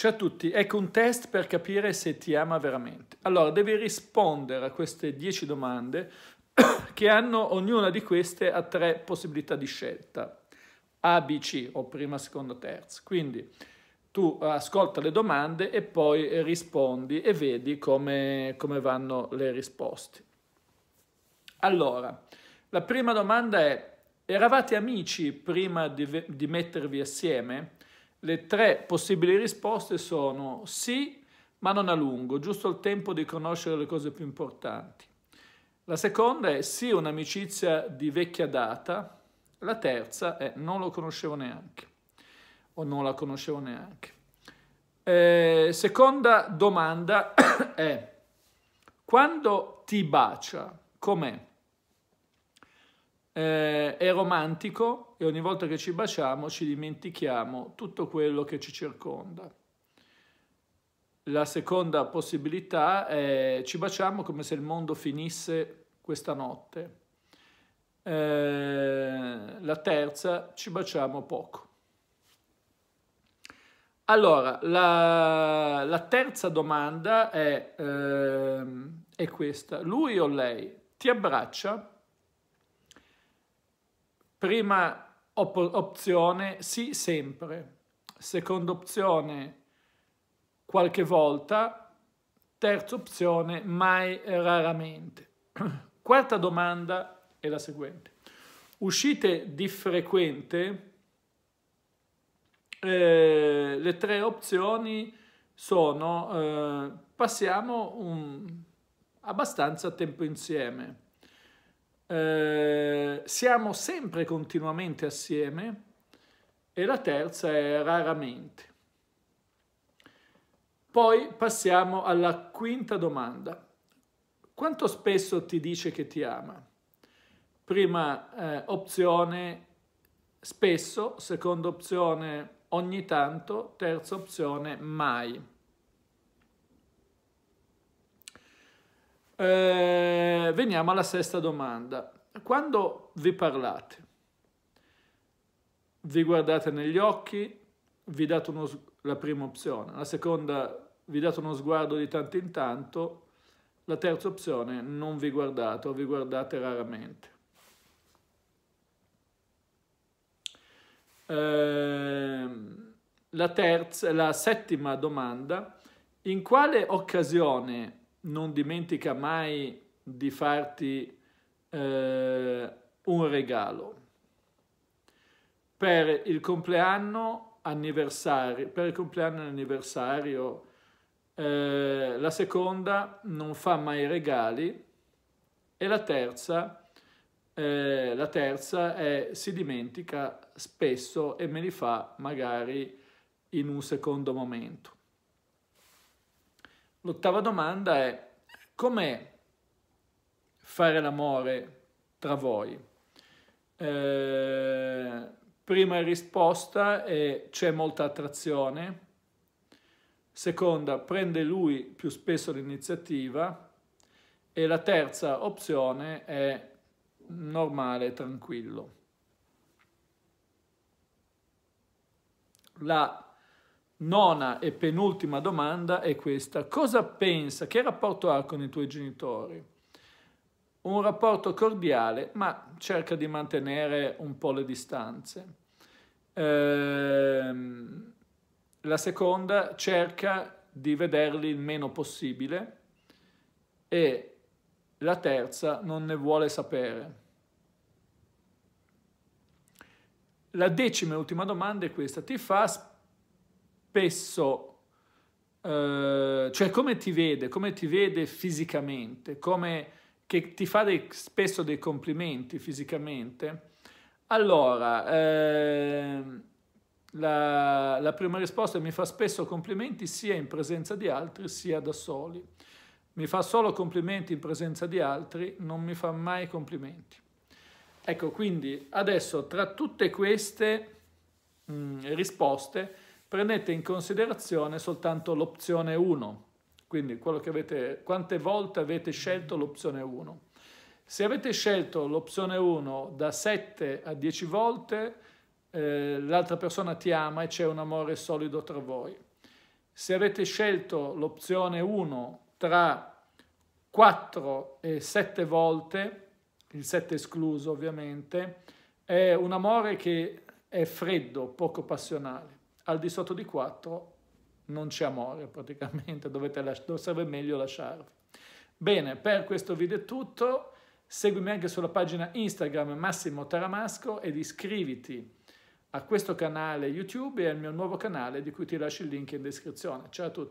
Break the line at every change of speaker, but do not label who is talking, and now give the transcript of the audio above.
Ciao a tutti, ecco un test per capire se ti ama veramente. Allora, devi rispondere a queste 10 domande che hanno ognuna di queste a tre possibilità di scelta. A, B, C o prima, seconda, terza. Quindi tu ascolta le domande e poi rispondi e vedi come, come vanno le risposte. Allora, la prima domanda è, eravate amici prima di, di mettervi assieme? Le tre possibili risposte sono sì, ma non a lungo, giusto il tempo di conoscere le cose più importanti. La seconda è sì, un'amicizia di vecchia data. La terza è non lo conoscevo neanche, o non la conoscevo neanche. Eh, seconda domanda è quando ti bacia, com'è? eh, è romantico e ogni volta che ci baciamo ci dimentichiamo tutto quello che ci circonda. La seconda possibilità è ci baciamo come se il mondo finisse questa notte. Eh, la terza, ci baciamo poco. Allora, la, la terza domanda è, eh, è questa. Lui o lei ti abbraccia? Prima op- opzione sì sempre, seconda opzione qualche volta, terza opzione mai eh, raramente. Quarta domanda è la seguente. Uscite di frequente, eh, le tre opzioni sono eh, passiamo un, abbastanza tempo insieme. Eh, siamo sempre continuamente assieme e la terza è raramente. Poi passiamo alla quinta domanda. Quanto spesso ti dice che ti ama? Prima eh, opzione spesso, seconda opzione ogni tanto, terza opzione mai. Eh, veniamo alla sesta domanda quando vi parlate, vi guardate negli occhi, vi date uno, la prima opzione, la seconda vi date uno sguardo di tanto in tanto, la terza opzione non vi guardate o vi guardate raramente. Ehm, la, terza, la settima domanda, in quale occasione non dimentica mai di farti eh, un regalo. Per il compleanno anniversario, per il compleanno anniversario eh, la seconda non fa mai regali e la terza, eh, la terza è si dimentica spesso e me li fa magari in un secondo momento. L'ottava domanda è com'è fare l'amore tra voi? Eh, prima risposta è c'è molta attrazione. Seconda, prende lui più spesso l'iniziativa. E la terza opzione è normale, tranquillo. La nona e penultima domanda è questa. Cosa pensa, che rapporto ha con i tuoi genitori? un rapporto cordiale, ma cerca di mantenere un po' le distanze. Ehm, la seconda cerca di vederli il meno possibile e la terza non ne vuole sapere. La decima e ultima domanda è questa, ti fa spesso, eh, cioè come ti vede, come ti vede fisicamente, come che ti fa dei, spesso dei complimenti fisicamente, allora eh, la, la prima risposta è mi fa spesso complimenti sia in presenza di altri sia da soli. Mi fa solo complimenti in presenza di altri, non mi fa mai complimenti. Ecco, quindi adesso tra tutte queste mh, mm, risposte prendete in considerazione soltanto l'opzione 1, quindi avete, quante volte avete scelto l'opzione 1? Se avete scelto l'opzione 1 da 7 a 10 volte, eh, l'altra persona ti ama e c'è un amore solido tra voi. Se avete scelto l'opzione 1 tra 4 e 7 volte, il 7 escluso ovviamente, è un amore che è freddo, poco passionale. Al di sotto di 4 non c'è amore praticamente, dovete lasciare, sarebbe meglio lasciarvi. Bene, per questo video è tutto, seguimi anche sulla pagina Instagram Massimo Taramasco ed iscriviti a questo canale YouTube e al mio nuovo canale di cui ti lascio il link in descrizione. Ciao a tutti!